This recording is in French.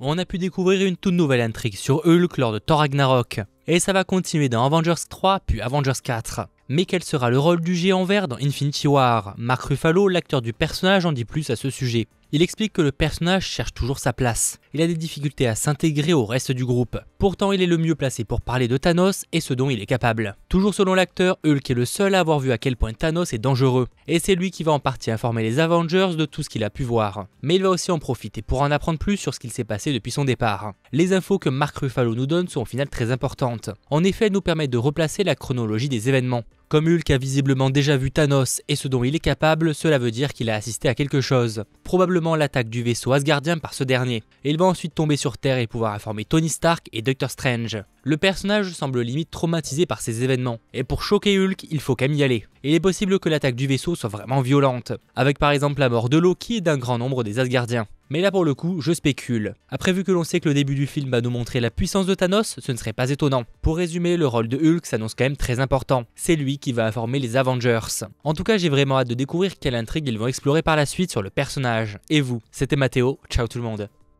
on a pu découvrir une toute nouvelle intrigue sur Hulk lors de Thor Ragnarok, et ça va continuer dans Avengers 3 puis Avengers 4. Mais quel sera le rôle du géant vert dans Infinity War Mark Ruffalo, l'acteur du personnage, en dit plus à ce sujet. Il explique que le personnage cherche toujours sa place. Il a des difficultés à s'intégrer au reste du groupe. Pourtant, il est le mieux placé pour parler de Thanos et ce dont il est capable. Toujours selon l'acteur, Hulk est le seul à avoir vu à quel point Thanos est dangereux. Et c'est lui qui va en partie informer les Avengers de tout ce qu'il a pu voir. Mais il va aussi en profiter pour en apprendre plus sur ce qu'il s'est passé depuis son départ. Les infos que Mark Ruffalo nous donne sont au final très importantes. En effet, elles nous permettent de replacer la chronologie des événements. Comme Hulk a visiblement déjà vu Thanos et ce dont il est capable, cela veut dire qu'il a assisté à quelque chose. Probablement l'attaque du vaisseau Asgardien par ce dernier. Et il va ensuite tomber sur Terre et pouvoir informer Tony Stark et Doctor Strange. Le personnage semble limite traumatisé par ces événements, et pour choquer Hulk, il faut quand même y aller. il est possible que l'attaque du vaisseau soit vraiment violente, avec par exemple la mort de Loki et d'un grand nombre des Asgardiens. Mais là pour le coup, je spécule. Après vu que l'on sait que le début du film va nous montrer la puissance de Thanos, ce ne serait pas étonnant. Pour résumer, le rôle de Hulk s'annonce quand même très important. C'est lui qui va informer les Avengers. En tout cas, j'ai vraiment hâte de découvrir quelle intrigue ils vont explorer par la suite sur le personnage. Et vous, c'était Mathéo, ciao tout le monde.